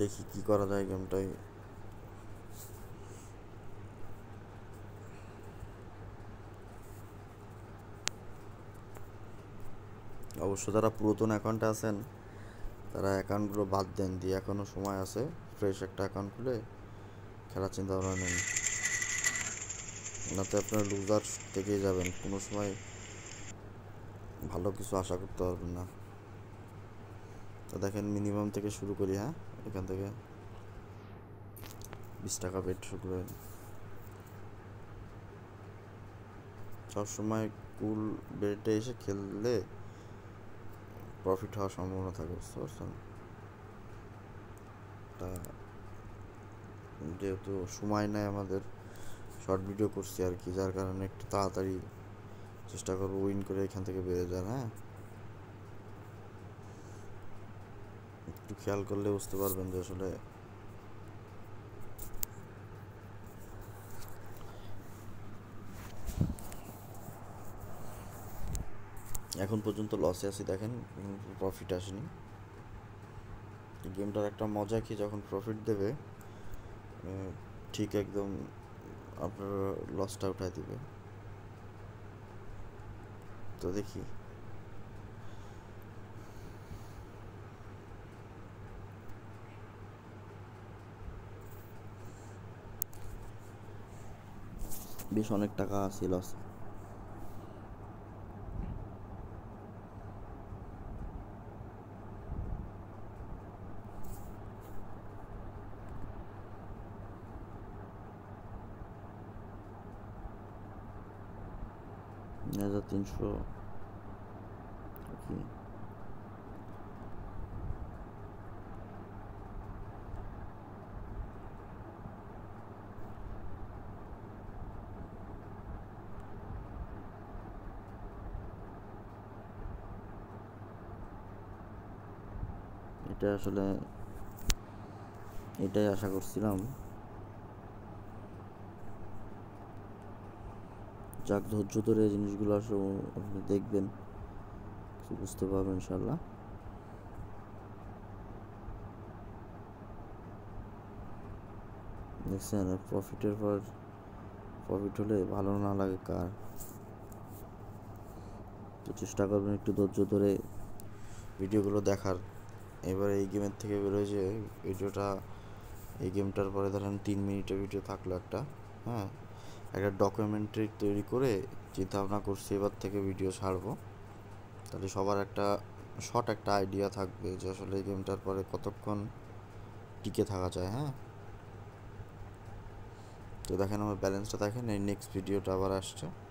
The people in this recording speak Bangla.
দেখি কি করা যায় গেমটায় অবশ্য যারা পুরাতন অ্যাকাউন্টে আছেন তারা অ্যাকাউন্টগুলো বাদ দেন দিয়ে এখনও সময় আছে ফ্রেশ একটা অ্যাকাউন্ট খুলে খেলার চিন্তা ভাবনা নেন নাতে আপনার লুজার থেকেই যাবেন কোনো সময় ভালো কিছু আশা করতে পারবেন না তো দেখেন মিনিমাম থেকে শুরু করি হ্যাঁ এখান থেকে বিশ টাকা বেড শুরু করে সবসময় কুল বেডে এসে খেললে প্রফিট হওয়ার সম্ভাবনা থাকে বুঝতে পারছেন তা যেহেতু সময় নেয় আমাদের শর্ট ভিডিও করছি আর কি যার কারণে একটু তাড়াতাড়ি চেষ্টা করবো উইন করে এখান থেকে বেড়ে যান হ্যাঁ খেয়াল করলে বুঝতে পারবেন যে আসলে এখন পর্যন্ত লসে আছি দেখেন প্রফিট আসেনি গেমটার একটা মজা কি যখন প্রফিট দেবে ঠিক একদম আপনার লসটা উঠায় দিবে তো দেখি বেশ অনেক টাকা আছে লস তিনশো ওকে এটা আসলে এটাই আশা করছিলাম যাক ধৈর্য ধরে জিনিসগুলো আসলে আপনি দেখবেন বুঝতে পারবেন ইনশাল্লাহ দেখছেন প্রফিটের পর প্রফিট হলে ভালো না লাগে কার তো চেষ্টা করবেন একটু ধৈর্য ধরে ভিডিওগুলো দেখার এবার এই গেমের থেকে বেরোয় যে ভিডিওটা এই গেমটার পরে ধরেন তিন মিনিটের ভিডিও থাকলো একটা হ্যাঁ একটা ডকুমেন্টারি তৈরি করে চিন্তাভাবনা করছি এবার থেকে ভিডিও ছাড়বো তাহলে সবার একটা শর্ট একটা আইডিয়া থাকবে যে আসলে এই গেমটার পরে কতক্ষণ টিকে থাকা যায় হ্যাঁ তো দেখেন আমার ব্যালেন্সটা দেখেন এই নেক্সট ভিডিওটা আবার আসছে